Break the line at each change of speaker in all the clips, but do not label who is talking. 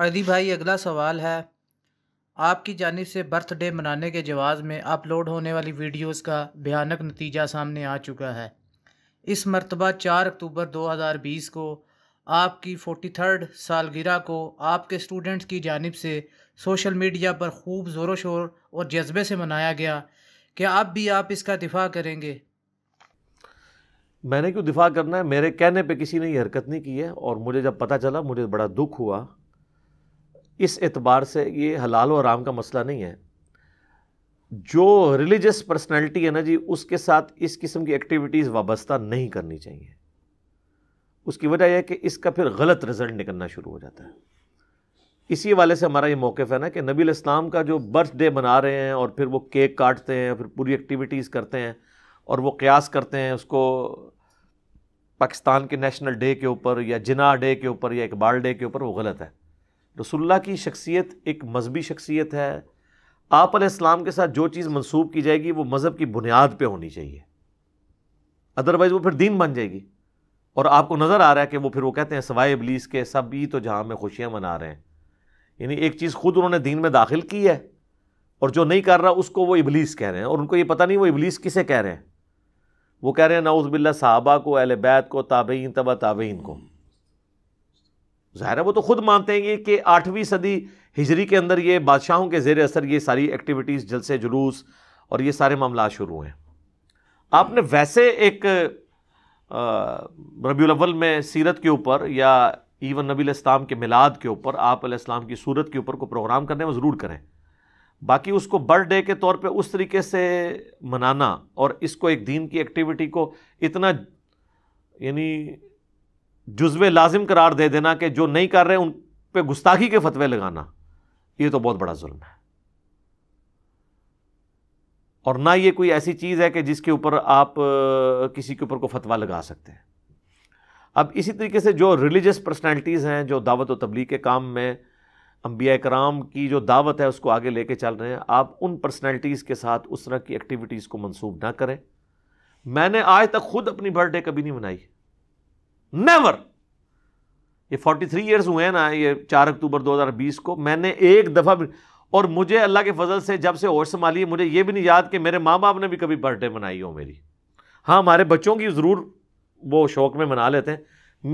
अदी भाई अगला सवाल है आपकी जानब से बर्थडे मनाने के जवाब में अपलोड होने वाली वीडियोस का भयानक नतीजा सामने आ चुका है इस मरतबा चार अक्टूबर 2020 को आपकी फोटी थर्ड सालगिरह को आपके स्टूडेंट्स की जानब से सोशल मीडिया पर खूब ज़ोरों शोर और जज्बे से मनाया गया क्या अब भी आप इसका दिफा करेंगे मैंने क्यों दिफा करना है मेरे कहने पे किसी ने ये हरकत नहीं की है और मुझे जब पता चला मुझे बड़ा दुख हुआ इस एतबार से ये हलाल और आराम का मसला नहीं है जो रिलीजियस पर्सनैलिटी है ना जी उसके साथ इस किस्म की एक्टिविटीज़ वाबस्ता नहीं करनी चाहिए उसकी वजह यह है कि इसका फिर गलत रिजल्ट निकलना शुरू हो जाता है इसी वाले से हमारा ये मौक़ है ना कि नबी इस्लाम का जो बर्थडे मना रहे हैं और फिर वो केक काटते हैं फिर पूरी एक्टिविटीज़ करते हैं और वो क्यास करते हैं उसको पाकिस्तान के नेशनल डे के ऊपर या जिना डे के ऊपर या इकबाल डे के ऊपर वो गलत है रसुल्ला की शख्सियत एक मजहबी शख्सियत है आप इस्लाम के साथ जो चीज़ मंसूब की जाएगी वो मज़हब की बुनियाद पे होनी चाहिए अदरवाइज़ वो फिर दीन बन जाएगी और आपको नज़र आ रहा है कि वो फिर वो कहते हैं सवाए इबलीस के सब ही तो जहाँ में खुशियाँ मना रहे हैं यानी एक चीज़ खुद उन्होंने दीन में दाखिल की है और जो नहीं कर रहा उसको वो इबलीस कह रहे हैं और उनको ये पता नहीं वो इबलीस किसे कह रहे हैं वो कह रहे हैं नाउज़बिल्ला साहबा को अहल बैत को ताबेन तबा ताबेन को ज़ाहिर है वो तो खुद मानते हैं कि आठवीं सदी हिजरी के अंदर ये बादशाहों के जेर असर ये सारी एक्टिविटीज़ जलसे जुलूस और ये सारे मामला शुरू हुए हैं आपने वैसे एक रबी अव्वल में सीरत के ऊपर या इवन नबी इस्लाम के मिलाद के ऊपर आप इस्लाम की सूरत के ऊपर को प्रोग्राम करने में ज़रूर करें बाकी उसको बर्थडे के तौर पे उस तरीके से मनाना और इसको एक दीन की एक्टिविटी को इतना यानी जुज्व लाजिम करार दे देना कि जो नहीं कर रहे उन पर गुस्ताखी के फतवे लगाना यह तो बहुत बड़ा जुल्म है और ना ये कोई ऐसी चीज़ है कि जिसके ऊपर आप किसी के ऊपर को फतवा लगा सकते हैं अब इसी तरीके से जो रिलीजियस पर्सनैलिटीज़ हैं जो दावत व तबलीग के काम में अंबिया कराम की जो दावत है उसको आगे लेके चल रहे हैं आप उन पर्सनैलिटीज़ के साथ उस तरह की एक्टिविटीज़ को मंसूब ना करें मैंने आज तक खुद अपनी बर्थडे कभी नहीं मनाई नेवर ये 43 ईयर्स हुए हैं ना ये 4 अक्टूबर 2020 को मैंने एक दफ़ा भी और मुझे अल्लाह के फजल से जब से और संभाली मुझे ये भी नहीं याद कि मेरे माँ बाप ने भी कभी बर्थडे मनाई हो मेरी हाँ हमारे बच्चों की ज़रूर वो शौक में मना लेते हैं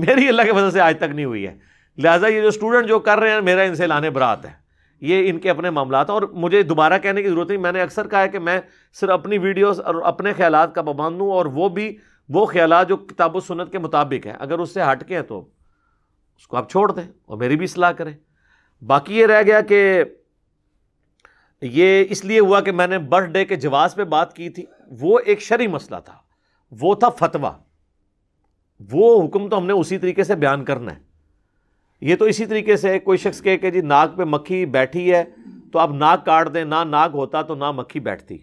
मेरी अल्लाह के फजल से आज तक नहीं हुई है लिहाजा ये जो स्टूडेंट जो कर रहे हैं मेरा इनसे लाने बरात है ये इनके अपने मामला हैं और मुझे दोबारा कहने की ज़रूरत नहीं मैंने अक्सर कहा है कि मैं सिर्फ अपनी वीडियोस और अपने ख्याल का पाबंद हूँ और वो भी वो ख्याल जो किताब सुनत के मुताबिक हैं अगर उससे हट के हैं तो उसको आप छोड़ दें और मेरी भी सलाह करें बाकी ये रह गया कि ये इसलिए हुआ कि मैंने बर्थडे के जवाब पे बात की थी वो एक शरी मसला था वो था फतवा वो हुक्म तो हमने उसी तरीके से बयान करना है ये तो इसी तरीके से कोई शख्स कहे कि जी नाक पे मक्खी बैठी है तो आप नाक काट दें ना नाक होता तो ना मक्खी बैठती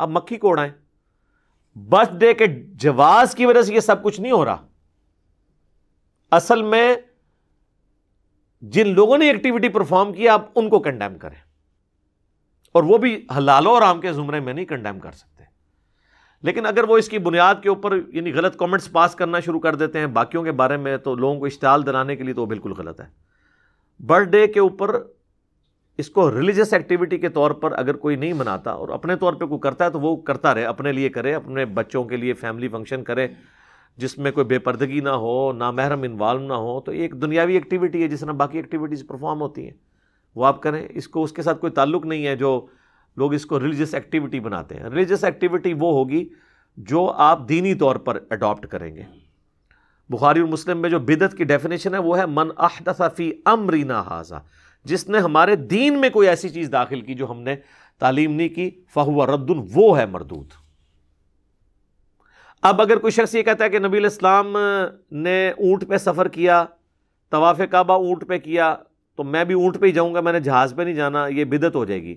अब मक्खी को उड़ाएं बर्थडे के जवाब की वजह से ये सब कुछ नहीं हो रहा असल में जिन लोगों ने एक्टिविटी परफॉर्म की आप उनको कंडेम करें और वो भी हलालो और आम के ज़ुमरे में नहीं कंडेम कर सकते लेकिन अगर वो इसकी बुनियाद के ऊपर यानी गलत कमेंट्स पास करना शुरू कर देते हैं बाकियों के बारे में तो लोगों को इश्ताल दिलाने के लिए तो बिल्कुल गलत है बर्थडे के ऊपर इसको रिलीजियस एक्टिविटी के तौर पर अगर कोई नहीं मनाता और अपने तौर पे कोई करता है तो वो करता रहे अपने लिए करे अपने बच्चों के लिए फैमिली फंक्शन करे जिसमें कोई बेपर्दगी ना हो ना महरम इन्वॉल्व ना हो तो एक दुनियावी एक्टिविटी है जिस तरह बाकी एक्टिविटीज़ परफॉर्म होती हैं वो आप करें इसको उसके साथ कोई ताल्लुक नहीं है जो लोग इसको रिलीजियस एक्टिविटी बनाते हैं रिलीजियस एक्टिविटी वो होगी जो आप दीनी तौर पर अडॉप्ट करेंगे बुखारी और मुस्लिम में जो बिदत की डेफिनेशन है वो है मन अमरी अमरीना हाजा जिसने हमारे दीन में कोई ऐसी चीज़ दाखिल की जो हमने तालीम नहीं की फाह रद्दुन वो है मरदूद अब अगर कोई शख्स ये कहता है कि नबी इस्लाम ने ऊँट पर सफ़र किया तवाफ़ काबा ऊँट पे किया तो मैं भी ऊँट पर ही जाऊँगा मैंने जहाज़ पर नहीं जाना ये बिदत हो जाएगी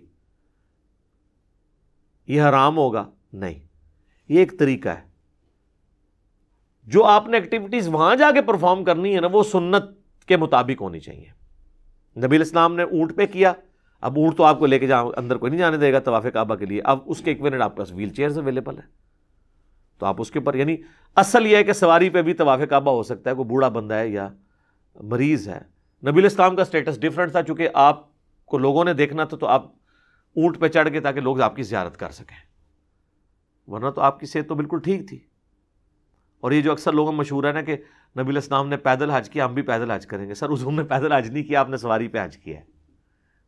ये हराम होगा नहीं ये एक तरीका है जो आपने एक्टिविटीज़ वहां जाके परफॉर्म करनी है ना वो सुन्नत के मुताबिक होनी चाहिए नबी इस्लाम ने ऊँट पे किया अब ऊँट तो आपको लेके जा अंदर कोई नहीं जाने देगा तवाफ़ काबा के लिए अब उसके एक मिनट आपके पास व्हील चेयर अवेलेबल है तो आप उसके ऊपर यानी असल यह है कि सवारी पे भी तवाफ़ काबा हो सकता है कोई बूढ़ा बंदा है या मरीज़ है नबील इस्लाम का स्टेटस डिफरेंट था चूँकि आपको लोगों ने देखना था तो आप ऊँट पर चढ़ गए ताकि लोग आपकी ज्यारत कर सकें वरना तो आपकी सेहत तो बिल्कुल ठीक थी और ये जो अक्सर लोगों में मशहूर है ना कि नबील इस्लाम ने पैदल हज किया हम भी पैदल हज करेंगे सर उस ने पैदल हज नहीं किया आपने सवारी पर हज किया है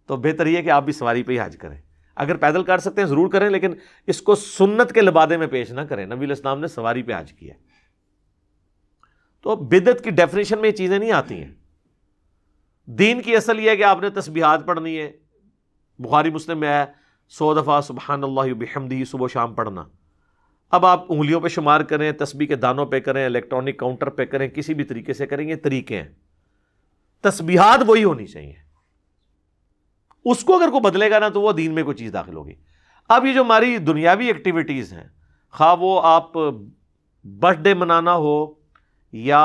तो बेहतर यह कि आप भी सवारी पर ही हज करें अगर पैदल काट सकते हैं ज़रूर करें लेकिन इसको सुन्नत के लिबादे में पेश ना करें नबी इस्लाम ने सवारी पे आज किया तो बिदत की डेफिनेशन में ये चीज़ें नहीं आती हैं दीन की असल यह है कि आपने तस्बीहात पढ़नी है बुखारी मुस्लिम में आया सौ दफ़ा सुबहान अल्लाहमदी सुबह शाम पढ़ना अब आप उंगलियों पे शुमार करें तस्बी के दानों पे करें इलेक्ट्रॉनिक काउंटर पे करें किसी भी तरीके से करें ये तरीके हैं तस्बीहात वही होनी चाहिए उसको अगर कोई बदलेगा ना तो वो दीन में कोई चीज़ दाखिल होगी अब ये जो हमारी दुनियावी एक्टिविटीज़ हैं खा वो आप बर्थडे मनाना हो या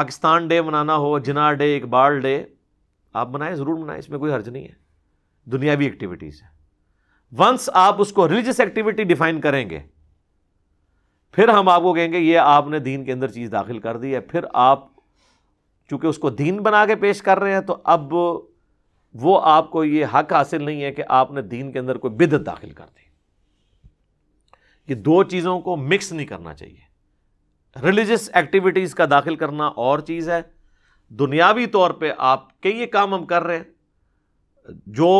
पाकिस्तान डे मनाना हो जिना डे इकबाल डे आप मनाएं ज़रूर मनाएं इसमें कोई हर्ज नहीं है दुनियावी एक्टिविटीज़ है वंस आप उसको रिलीजियस एक्टिविटी डिफाइन करेंगे फिर हम आपको कहेंगे ये आपने दीन के अंदर चीज़ दाखिल कर दी है फिर आप चूँकि उसको दीन बना के पेश कर रहे हैं तो अब वो आपको ये हक हासिल नहीं है कि आपने दीन के अंदर कोई बिदत दाखिल कर दी ये दो चीज़ों को मिक्स नहीं करना चाहिए रिलीजियस एक्टिविटीज़ का दाखिल करना और चीज़ है दुनियावी तौर पे आप कई ये काम हम कर रहे हैं जो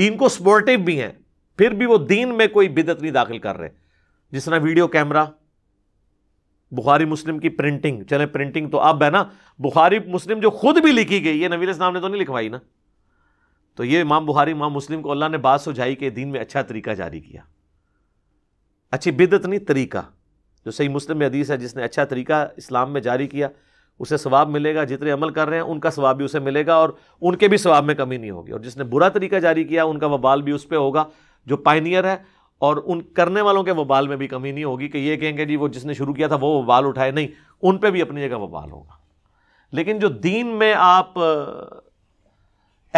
दीन को सपोर्टिव भी हैं फिर भी वो दीन में कोई बिदत नहीं दाखिल कर रहे जिस तरह वीडियो कैमरा बुखारी मुस्लिम की प्रिंटिंग चले प्रिंटिंग तो अब है ना बुखारी मुस्लिम जो खुद भी लिखी गई है नवीर इस्लाम ने तो नहीं लिखवाई ना तो ये इमाम बुहारी इमाम मुस्लिम को अल्लाह ने बात सुझाई के दिन में अच्छा तरीका जारी किया अच्छी बिदत नहीं तरीका जो सही मुस्लिम में हदीस है जिसने अच्छा तरीका इस्लाम में जारी किया उसे स्वाब मिलेगा जितने अमल कर रहे हैं उनका स्वाब भी उसे मिलेगा और उनके भी स्वाब में कमी नहीं होगी और जिसने बुरा तरीका जारी किया उनका वबाल भी उस पर होगा जो पाइनियर है और उन करने वालों के वबाल में भी कमी नहीं होगी कि ये कहेंगे जी वो जिसने शुरू किया था वो वबाल उठाए नहीं उन पर भी अपनी जगह वबाल होगा लेकिन जो दीन में आप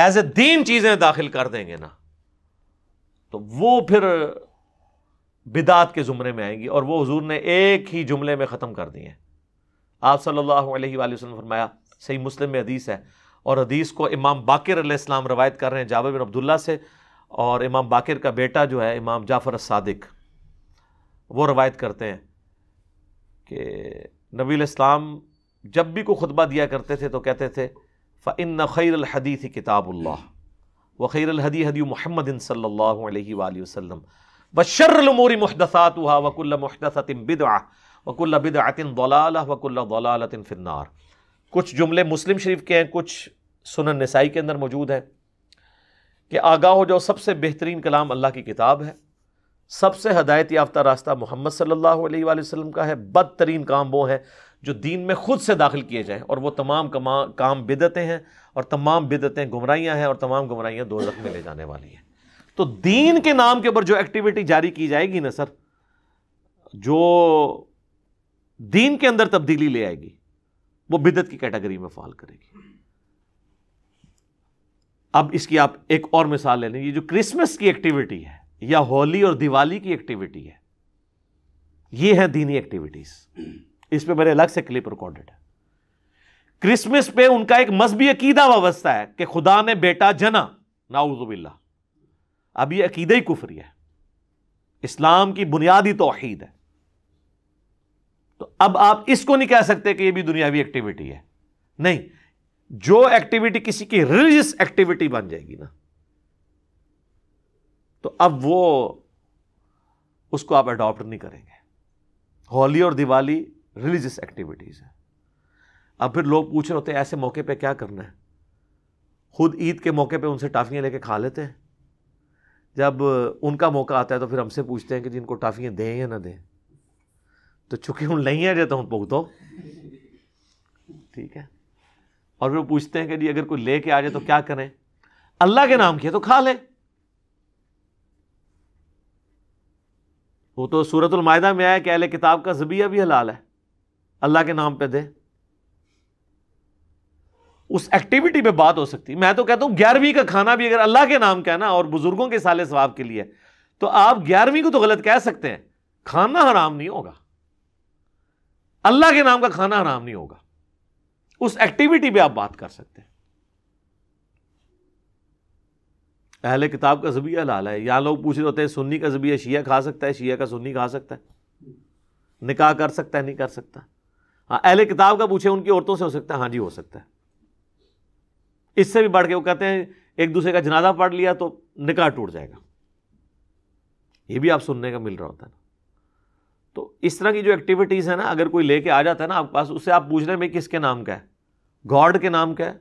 एज ए दीन चीज़ें दाखिल कर देंगे ना तो वो फिर बिदात के ज़ुमरे में आएंगी और वो हजूर ने एक ही जुमले में ख़त्म कर दिए आप सल्लल्लाहु अलैहि वसल्लम फरमाया सही मुस्लिम में हदीस है और हदीस को इमाम बाकिर अलैहिस्सलाम रवायत कर रहे हैं जाबर बिन अब्दुल्ला से और इमाम बाकिर का बेटा जो है इमाम जाफ़र सादिक वो रवायत करते हैं कि नबी इस्लाम जब भी कोई खुतबा दिया करते थे तो कहते थे फ़िन खैर हदीस किताबुल्ल व खैर हदी हदी महमद सल्ला वसम बशरमूरी महदसात हुआ वकुल्ल महदसतिन बिदआ वकुल्ल बिदआतिन दलाल वकुल्ल दलालतिन फिन्नार कुछ जुमले मुस्लिम शरीफ के हैं कुछ सुन नसाई के अंदर मौजूद हैं कि आगाह हो जाओ सबसे बेहतरीन कलाम अल्लाह की किताब है सबसे हदायत याफ्ता रास्ता मोहम्मद सल्लल्लाहु वसलम का है बदतरीन काम वो है जो दीन में खुद से दाखिल किए जाए और वो तमाम कमा काम बिदतें हैं और तमाम बिदतें गुमराहियां हैं और तमाम गुमराहियां दो में ले जाने वाली हैं तो दीन के नाम के ऊपर जो एक्टिविटी जारी की जाएगी ना सर जो दीन के अंदर तब्दीली ले आएगी वो बिदत की कैटेगरी में फॉल करेगी अब इसकी आप एक और मिसाल ले लें ये जो क्रिसमस की एक्टिविटी है या होली और दिवाली की एक्टिविटी है ये है दीनी एक्टिविटीज़ इस पर मेरे अलग से क्लिप रिकॉर्डेड है क्रिसमस पे उनका एक मजहबी अकीदा वाबस्ता है कि खुदा ने बेटा जना नाउजुबिल्ला अब ये अकीदा ही कुफरी है इस्लाम की बुनियादी तोहहीद है तो अब आप इसको नहीं कह सकते कि ये भी दुनियावी एक्टिविटी है नहीं जो एक्टिविटी किसी की रिलीजियस एक्टिविटी बन जाएगी ना तो अब वो उसको आप अडॉप्ट नहीं करेंगे होली और दिवाली रिलीजियस एक्टिविटीज़ है अब फिर लोग पूछ रहे होते हैं ऐसे मौके पे क्या करना है खुद ईद के मौके पे उनसे टाफियाँ लेके खा लेते हैं जब उनका मौका आता है तो फिर हमसे पूछते हैं कि जिनको टाफियाँ दें या ना दें तो चूँकि उन नहीं आ जाता हूँ पोख दो ठीक है और फिर पूछते हैं कि जी अगर कोई लेके आ जाए तो क्या करें अल्लाह के नाम किया तो खा ले वो तो सूरतुल मायदा में आया कि अहले किताब का जबिया भी हलाल है अल्लाह के नाम पे दे उस एक्टिविटी पे बात हो सकती मैं तो कहता हूं ग्यारहवीं का खाना भी अगर अल्लाह के नाम का ना और बुजुर्गों के साले स्वाब के लिए तो आप ग्यारहवीं को तो गलत कह सकते हैं खाना हराम नहीं होगा अल्लाह के नाम का खाना हराम नहीं होगा उस एक्टिविटी पर आप बात कर सकते हैं अहले किताब का जबिया लाल है यहाँ लोग पूछ रहे होते हैं सुन्नी का जबिया शिया खा सकता है शिया का सुन्नी खा सकता है निकाह कर सकता है नहीं कर सकता हाँ अहले किताब का पूछे उनकी औरतों से हो सकता है हाँ जी हो सकता है इससे भी बढ़ के वो कहते हैं एक दूसरे का जनाजा पढ़ लिया तो निकाह टूट जाएगा ये भी आप सुनने का मिल रहा होता है ना तो इस तरह की जो एक्टिविटीज़ है ना अगर कोई लेके आ जाता है ना आपके पास उससे आप पूछ रहे हैं किसके नाम का है गॉड के नाम का है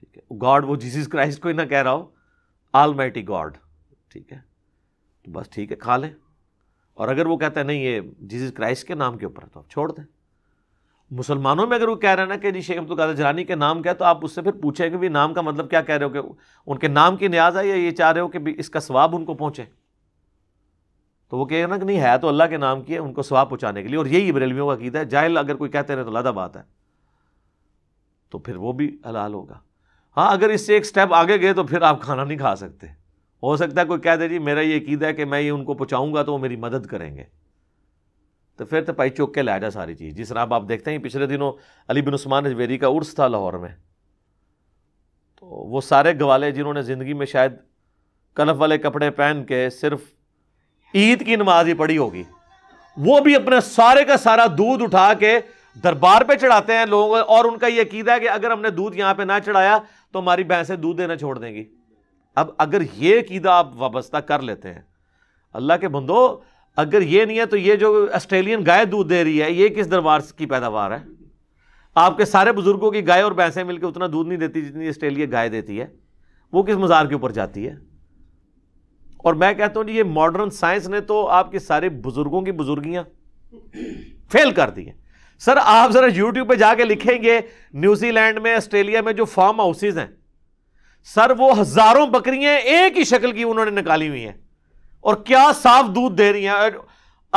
ठीक है गॉड वो जीसस क्राइस्ट को ही ना कह रहा हो आल माइटी गॉड ठीक है तो बस ठीक है खा लें और अगर वो कहता है नहीं ये जीसस क्राइस्ट के नाम के ऊपर है तो आप छोड़ दें मुसलमानों में अगर वो कह रहे हैं ना कि जी शेख अब्दुल कादर जलानी के नाम क्या है तो आप उससे फिर पूछें कि भी नाम का मतलब क्या कह रहे हो कि उनके नाम की न्याज है या ये चाह रहे हो कि इसका स्वाब उनको पहुँचे तो वो कहेगा ना कि नहीं है तो अल्लाह के नाम की है उनको स्वाब पहुँचाने के लिए और यही बरेलवियों का कीदा है जाहिल अगर कोई कहते रहे तो लादा बात है तो फिर वो भी हलाल होगा हाँ अगर इससे एक स्टेप आगे गए तो फिर आप खाना नहीं खा सकते हो सकता है कोई कह दे जी मेरा ये अकीदा है कि मैं ये उनको पहुँचाऊँगा तो वो मेरी मदद करेंगे तो फिर तो भाई चौक के लाया जा सारी चीज़ जिस तरह आप देखते हैं पिछले दिनों अली बिन उस्मान हजवेरी का उर्स था लाहौर में तो वो सारे गवाले जिन्होंने ज़िंदगी में शायद कलफ वाले कपड़े पहन के सिर्फ ईद की नमाज ही पढ़ी होगी वो भी अपने सारे का सारा दूध उठा के दरबार पे चढ़ाते हैं लोगों और उनका ये अकीदा है कि अगर हमने दूध यहाँ पे ना चढ़ाया तो हमारी भैंसें दूध देना छोड़ देंगी अब अगर ये कीदा आप वाबस्ता कर लेते हैं अल्लाह के बंदो अगर ये नहीं है तो ये जो ऑस्ट्रेलियन गाय दूध दे रही है ये किस दरबार की पैदावार है आपके सारे बुजुर्गों की गाय और भैंसें मिलकर उतना दूध नहीं देती जितनी ऑस्ट्रेलिया गाय देती है वो किस मज़ार के ऊपर जाती है और मैं कहता हूँ जी ये मॉडर्न साइंस ने तो आपके सारे बुजुर्गों की बुजुर्गियाँ फेल कर दी हैं सर आप ज़रा यूट्यूब पे जाके लिखेंगे न्यूजीलैंड में ऑस्ट्रेलिया में जो फार्म हाउसेज हैं सर वो हजारों बकरियां एक ही शक्ल की उन्होंने निकाली हुई हैं और क्या साफ दूध दे रही हैं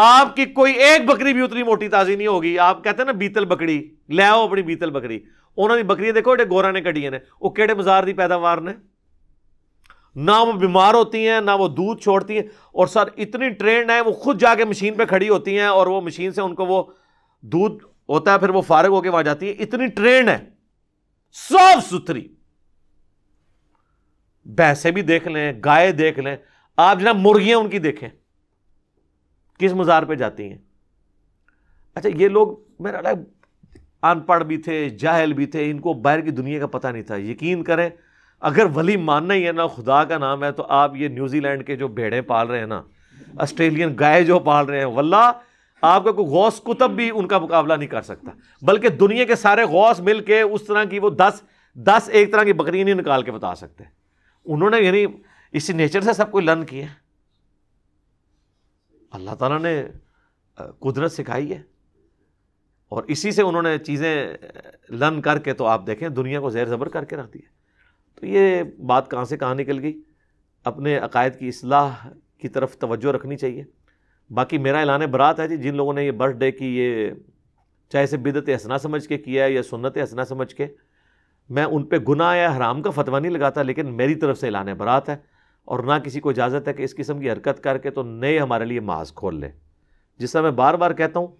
आपकी कोई एक बकरी भी उतनी मोटी ताजी नहीं होगी आप कहते हैं ना बीतल बकरी ले आओ अपनी बीतल बकरी उन्होंने बकरियां देखो ये गोरा ने कटिए ने वो केड़े बाजार की पैदावार ने ना वो बीमार होती हैं ना वो दूध छोड़ती हैं और सर इतनी ट्रेंड है वो खुद जाके मशीन पे खड़ी होती हैं और वो मशीन से उनको वो दूध होता है फिर वो फारग होके वहां जाती है इतनी ट्रेंड है साफ सुथरी भैंसे भी देख लें गाय देख लें आप जना मुर्गियां उनकी देखें किस मज़ार पे जाती हैं अच्छा ये लोग मेरा अलग अनपढ़ भी थे जाहल भी थे इनको बाहर की दुनिया का पता नहीं था यकीन करें अगर वली मानना ही है ना खुदा का नाम है तो आप ये न्यूजीलैंड के जो भेड़े पाल रहे हैं ना ऑस्ट्रेलियन गाय जो पाल रहे हैं वल्ला आपका कोई गौस कुतब भी उनका मुकाबला नहीं कर सकता बल्कि दुनिया के सारे गौस मिल के उस तरह की वो दस दस एक तरह की बकरी नहीं निकाल के बता सकते उन्होंने यानी इसी नेचर से सब कोई लर्न किया अल्लाह ताला ने कुदरत सिखाई है और इसी से उन्होंने चीज़ें लर्न करके तो आप देखें दुनिया को ज़ैर ज़बर करके रख दिया तो ये बात कहाँ से कहाँ निकल गई अपने अकायद की असलाह की तरफ तवज्जो रखनी चाहिए बाकी मेरा ऐलान बरात है जी जिन लोगों ने ये बर्थडे की ये चाहे इसे बिदत हसना समझ के किया है या सुन्नत हसना समझ के मैं उन पर गुनाह या हराम का फतवा नहीं लगाता लेकिन मेरी तरफ से लाने बरात है और ना किसी को इजाज़त है कि इस किस्म की हरकत करके तो नए हमारे लिए माज खोल ले जिस मैं बार बार कहता हूँ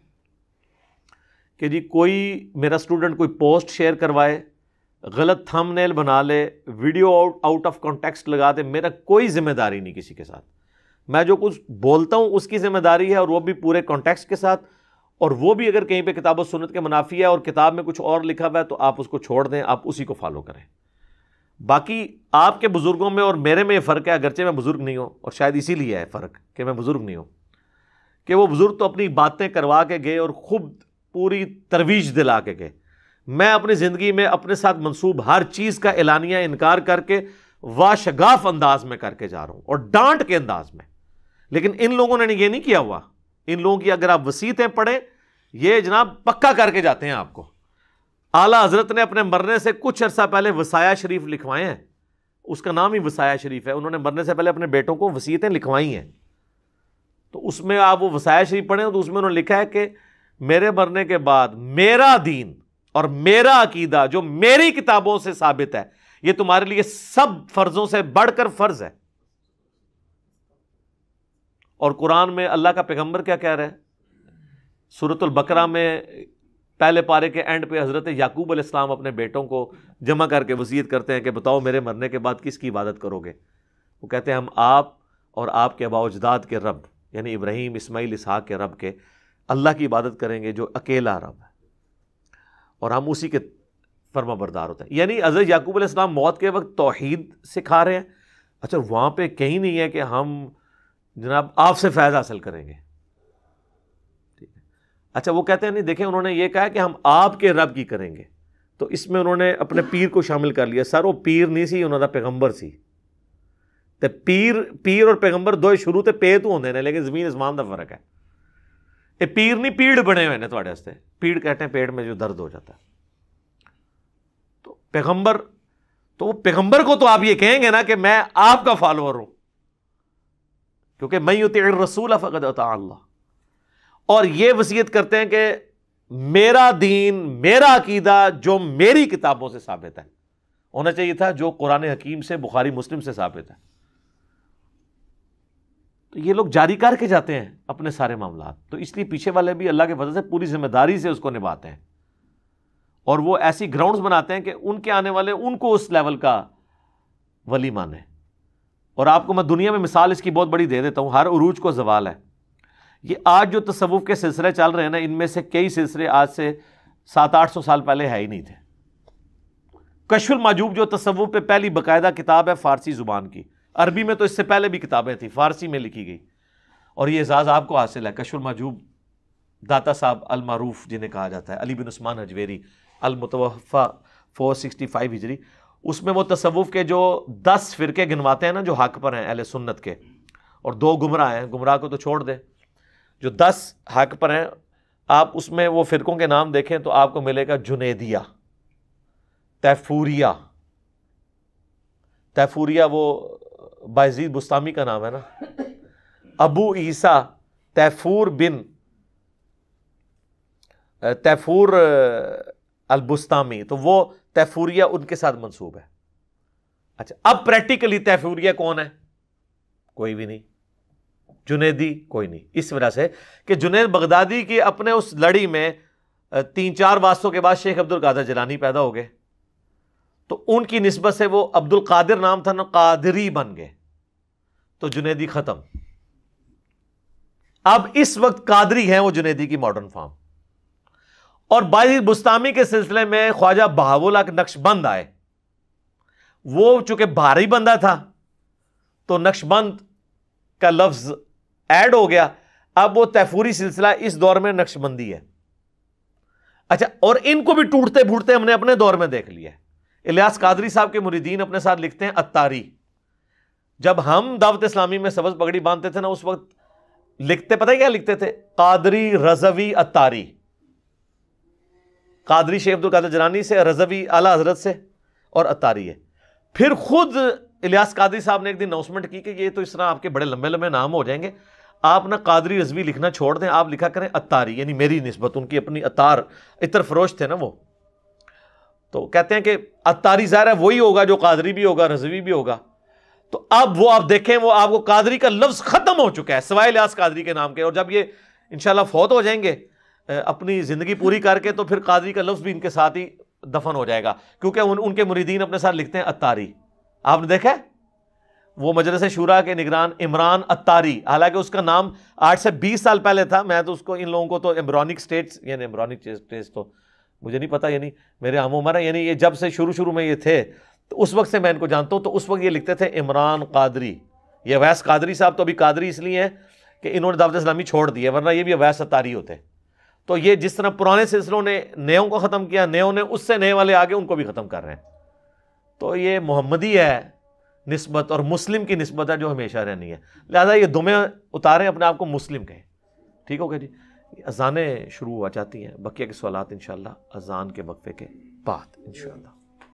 कि जी कोई मेरा स्टूडेंट कोई पोस्ट शेयर करवाए गलत थंबनेल बना ले video out out of context लगा दे मेरा कोई जिम्मेदारी नहीं किसी के साथ मैं जो कुछ बोलता हूँ उसकी जिम्मेदारी है और वो भी पूरे कॉन्टेक्स्ट के साथ और वो भी अगर कहीं पे किताब और सुनत के मुनाफी है और किताब में कुछ और लिखा हुआ है तो आप उसको छोड़ दें आप उसी को फॉलो करें बाकी आपके बुज़ुर्गों में और मेरे में फ़र्क है अगरचे मैं बुज़ुर्ग नहीं हूँ और शायद इसीलिए है फ़र्क कि मैं बुज़ुर्ग नहीं हूँ कि वो बुज़ुर्ग तो अपनी बातें करवा के गए और खुद पूरी तरवीज दिला के गए मैं अपनी ज़िंदगी में अपने साथ मंसूब हर चीज़ का एलानिया इनकार करके वाशगाफ अंदाज में करके जा रहा हूँ और डांट के अंदाज में लेकिन इन लोगों ने ये नहीं किया हुआ इन लोगों की अगर आप वसीतें पढ़ें ये जनाब पक्का करके जाते हैं आपको आला हजरत ने अपने मरने से कुछ अर्सा पहले वसाया शरीफ लिखवाए हैं उसका नाम ही वसाया शरीफ है उन्होंने मरने से पहले अपने बेटों को वसीतें लिखवाई हैं तो उसमें आप वो वसाया शरीफ पढ़ें तो उसमें उन्होंने लिखा है कि मेरे मरने के बाद मेरा दीन और मेरा अकीदा जो मेरी किताबों से साबित है ये तुम्हारे लिए सब फर्जों से बढ़कर फर्ज है और कुरान में अल्लाह का पैगम्बर क्या कह रहे है सूरतुल्बकरा में पहले पारे के एंड पे हज़रत याकूब अलैहिस्सलाम अपने बेटों को जमा करके वसीयत करते हैं कि बताओ मेरे मरने के बाद किसकी इबादत करोगे वो कहते हैं हम आप और आपके अबाउजदाद के रब यानी इब्राहिम इसमाइल इसहाक के रब के अल्लाह की इबादत करेंगे जो अकेला रब है और हम उसी के फर्मा बरदार होते हैं यानी हज़रत याकूब अलैहिस्सलाम मौत के वक्त तोहद सिखा रहे हैं अच्छा वहाँ पर कहीं नहीं है कि हम जनाब आपसे फैज़ हासिल करेंगे ठीक है अच्छा वो कहते हैं नहीं देखें उन्होंने ये कहा कि हम आपके रब की करेंगे तो इसमें उन्होंने अपने पीर को शामिल कर लिया सर वो पीर नहीं सी उन्होंने पैगंबर सी तो पीर पीर और पैगंबर दो शुरू तो पे तो होंगे ने लेकिन जमीन आसमान का फर्क है ये पीर नहीं पीड़ बने हुए ने थोड़े पीड़ कहते हैं पेट में जो दर्द हो जाता है तो पैगंबर तो वो पैगंबर को तो आप ये कहेंगे ना कि मैं आपका फॉलोअर हूं क्योंकि मैं युत रसूल फ़कत अल्लाह और ये वसीयत करते हैं कि मेरा दीन मेरा अकीदा जो मेरी किताबों से साबित है होना चाहिए था जो कुरान हकीम से बुखारी मुस्लिम से साबित है तो ये लोग जारी करके जाते हैं अपने सारे मामला तो इसलिए पीछे वाले भी अल्लाह के वजह से पूरी जिम्मेदारी से उसको निभाते हैं और वो ऐसी ग्राउंड्स बनाते हैं कि उनके आने वाले उनको उस लेवल का वली माने और आपको मैं दुनिया में मिसाल इसकी बहुत बड़ी दे देता हूँ हर उरूज को जवाल है ये आज जो तसवुफ़ के सिलसिले चल रहे हैं ना इनमें से कई सिलसिले आज से सात आठ सौ साल पहले है ही नहीं थे कशुल माजूब जो तसवुफ़ पे पहली बाकायदा किताब है फ़ारसी ज़ुबान की अरबी में तो इससे पहले भी किताबें थी फ़ारसी में लिखी गई और ये एजाज़ आपको हासिल है कशुल माजूब दाता साहब अलमारूफ जिन्हें कहा जाता है अली बिन उस्मान हजवेरी अलमतवा फोर सिक्सटी फाइव हिजरी उसमें वो तसवुफ़ के जो दस फ़िरके गिनवाते हैं ना जो हक पर हैं अहले सुन्नत के और दो गुमराह हैं गुमराह को तो छोड़ दें जो दस हक पर हैं आप उसमें वो फ़िरक़ों के नाम देखें तो आपको मिलेगा जुनेदिया तैफूरिया तैफूरिया वो बाजीद बुस्तामी का नाम है ना अबू ईसा तैफूर बिन तैफूर अलबुस्तामी तो वो तैफूरिया उनके साथ मंसूब है अच्छा अब प्रैक्टिकली तैफूरिया कौन है कोई भी नहीं जुनेदी कोई नहीं इस वजह से कि जुनेद बगदादी की अपने उस लड़ी में तीन चार वास्तों के बाद शेख अब्दुल कादर जलानी पैदा हो गए तो उनकी नस्बत से वो अब्दुल कादिर नाम था ना कादरी बन गए तो जुनेदी ख़त्म अब इस वक्त कादरी है वो जुनेदी की मॉडर्न फॉर्म और बाजी बुस्तामी के सिलसिले में ख्वाजा बहावुल्ला नक्शबंद आए वो चूंकि भारी बंदा था तो नक्शबंद का लफ्ज़ एड हो गया अब वो तैफूरी सिलसिला इस दौर में नक्शबंदी है अच्छा और इनको भी टूटते भूटते हमने अपने दौर में देख लिया इलियास कादरी साहब के मुरीदीन अपने साथ लिखते हैं अत्तारी जब हम दावत इस्लामी में सबज पगड़ी बांधते थे ना उस वक्त लिखते पता है क्या लिखते थे कादरी रजवी अत्तारी कादरी शेख अब्दुल कादर जनानी से रजवी आला हजरत से और अतारी है फिर खुद इलियास कादरी साहब ने एक दिन अनाउंसमेंट की कि ये तो इस तरह आपके बड़े लंबे लंबे नाम हो जाएंगे आप ना कादरी रजवी लिखना छोड़ दें आप लिखा करें अतारी यानी मेरी नस्बत उनकी अपनी अतार इतर फरोश थे ना वो तो कहते हैं कि अतारी ज़ाहिर है वही होगा जो कादरी भी होगा रजवी भी होगा तो अब वो आप देखें वो आपको कादरी का लफ्ज़ ख़त्म हो चुका है सवाए लियास कादरी के नाम के और जब ये इंशाल्लाह फौत हो जाएंगे अपनी ज़िंदगी पूरी करके तो फिर कादरी का लफ्ज़ भी इनके साथ ही दफन हो जाएगा क्योंकि उन, उनके मुरीदीन अपने साथ लिखते हैं अत्तारी आपने देखा है वो मजरस शुरा के निगरान इमरान अतारी हालांकि उसका नाम आठ से बीस साल पहले था मैं तो उसको इन लोगों को तो एम्ब्रॉनिक स्टेट्स यानी एम्ब्रॉनिक स्टेट्स तो मुझे नहीं पता यानी मेरे आम उम्र है यानी ये जब से शुरू शुरू में ये थे तो उस वक्त से मैं इनको जानता हूँ तो उस वक्त ये लिखते थे इमरान कादरी ये वैस कादरी साहब तो अभी कादरी इसलिए हैं कि इन्होंने दावत इस्लामी छोड़ दी है वरना ये भी अवैस अतारी होते हैं तो ये जिस तरह पुराने सिलसिलों ने नयों को ख़त्म किया नयों ने उससे नए वाले आगे उनको भी ख़त्म कर रहे हैं तो ये मोहम्मदी है नस्बत और मुस्लिम की नस्बत है जो हमेशा रहनी है लिहाजा ये दुमे उतारें अपने आप को मुस्लिम कहें ठीक गया जी अजानें शुरू हुआ चाहती हैं बकिया के सवाल इन अजान के वक्फे के बाद इन